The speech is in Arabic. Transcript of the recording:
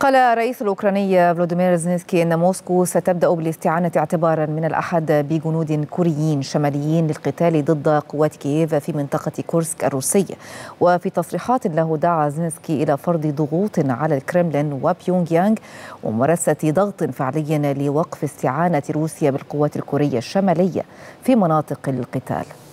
قال الرئيس الأوكراني فلوديمير زينسكي أن موسكو ستبدأ بالاستعانة اعتبارا من الأحد بجنود كوريين شماليين للقتال ضد قوات كييف في منطقة كورسك الروسية وفي تصريحات له دعا زينسكي إلى فرض ضغوط على الكرملين وبيونغ يانغ وممارسة ضغط فعلي لوقف استعانة روسيا بالقوات الكورية الشمالية في مناطق القتال